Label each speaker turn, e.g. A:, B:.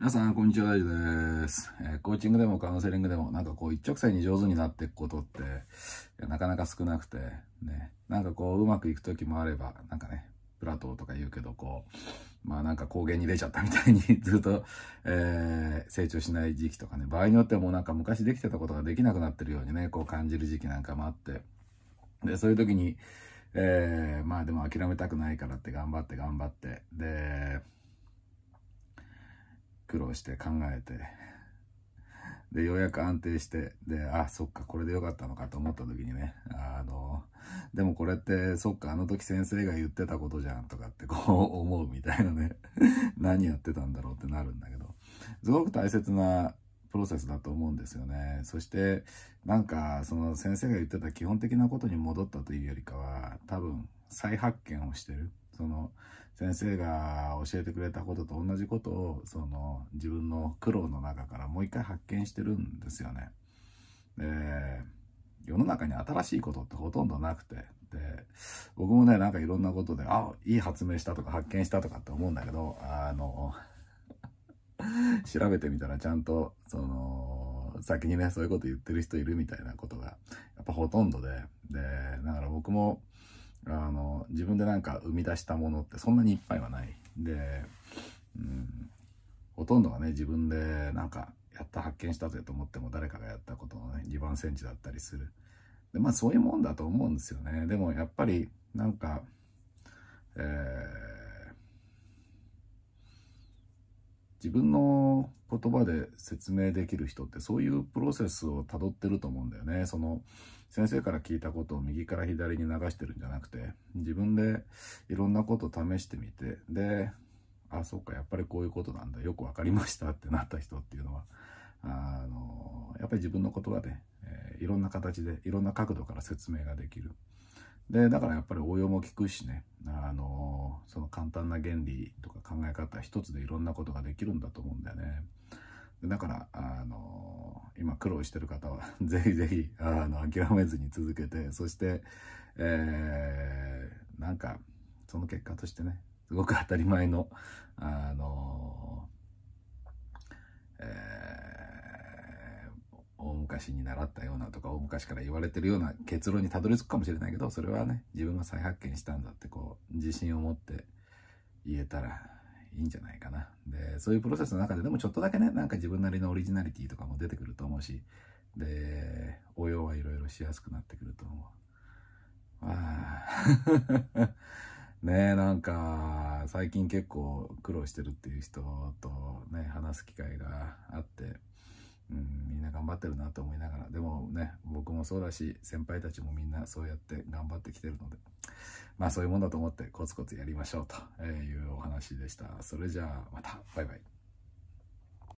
A: 皆さん、こんにちは、大地です、えー、コーチングでもカウンセリングでも、なんかこう、一直線に上手になっていくことって、なかなか少なくて、ね、なんかこう、うまくいく時もあれば、なんかね、プラトーとか言うけど、こう、まあなんか高原に出ちゃったみたいに ずっと、えー、成長しない時期とかね、場合によってはもうなんか昔できてたことができなくなってるようにね、こう感じる時期なんかもあって、で、そういう時に、えー、まあでも諦めたくないからって頑張って頑張って、で、苦労して考えて、で、ようやく安定して、で、あ、そっか、これでよかったのかと思った時にね、あの、でもこれって、そっか、あの時先生が言ってたことじゃんとかってこう 思うみたいなね、何やってたんだろうってなるんだけど、すごく大切なプロセスだと思うんですよね。そして、なんか、その先生が言ってた基本的なことに戻ったというよりかは、多分、再発見をしてる。その先生が教えてくれたことと同じことをその自分の苦労の中からもう一回発見してるんですよね。で世の中に新しいことってほとんどなくてで僕もねなんかいろんなことであいい発明したとか発見したとかって思うんだけどあの 調べてみたらちゃんとその先にねそういうこと言ってる人いるみたいなことがやっぱほとんどででだから僕もあの自分でなんか生み出したものってそんなにいっぱいはないで、うん、ほとんどがね自分でなんかやった発見したぜと思っても誰かがやったことのね2番センチだったりするでまあそういうもんだと思うんですよねでもやっぱりなんかえー自分の言葉で説明できる人ってそういうプロセスをたどってると思うんだよね。その先生から聞いたことを右から左に流してるんじゃなくて自分でいろんなこと試してみてであそっかやっぱりこういうことなんだよく分かりましたってなった人っていうのはあのやっぱり自分の言葉で、えー、いろんな形でいろんな角度から説明ができる。でだからやっぱり応用も効くしねあのその簡単な原理とか考え方一つでいろんなことができるんだと思うんだよね。だから、あの今苦労してる方は ぜひぜひ、あの、諦めずに続けて、そして、えー、なんか、その結果としてね、すごく当たり前の、あの昔に習ったようなとか大昔から言われてるような結論にたどり着くかもしれないけどそれはね自分が再発見したんだってこう自信を持って言えたらいいんじゃないかなでそういうプロセスの中ででもちょっとだけねなんか自分なりのオリジナリティとかも出てくると思うしで応用はいろいろしやすくなってくると思うああ ねえなんか最近結構苦労してるっていう人とね話す機会があってうん、みんな頑張ってるなと思いながら、でもね、僕もそうだし、先輩たちもみんなそうやって頑張ってきてるので、まあそういうもんだと思ってコツコツやりましょうというお話でした。それじゃあまた、バイバイ。